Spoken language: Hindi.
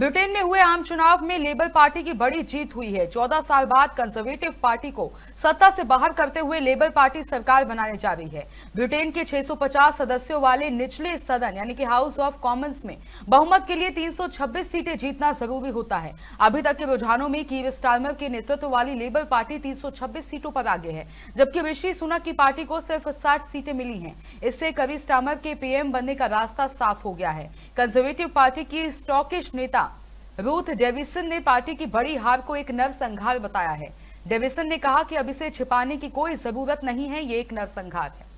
ब्रिटेन में हुए आम चुनाव में लेबर पार्टी की बड़ी जीत हुई है चौदह साल बाद कंजर्वेटिव पार्टी को सत्ता से बाहर करते हुए लेबर पार्टी सरकार बनाने जा रही है ब्रिटेन के 650 सदस्यों वाले निचले सदन यानी कि हाउस ऑफ कॉमन्स में बहुमत के लिए 326 सीटें जीतना जरूरी होता है अभी तक के रुझानों में कीव स्टार्मर के नेतृत्व वाली लेबर पार्टी तीन सीटों पर आगे है जबकि ऋषि सुनक की पार्टी को सिर्फ साठ सीटें मिली है इससे कवि स्टार्मर के पीएम बनने का रास्ता साफ हो गया है कंजर्वेटिव पार्टी की स्टॉकिश नेता रूथ डेविसन ने पार्टी की बड़ी हार को एक नव संघार बताया है डेविसन ने कहा कि अब इसे छिपाने की कोई जरूरत नहीं है ये एक नव संघार है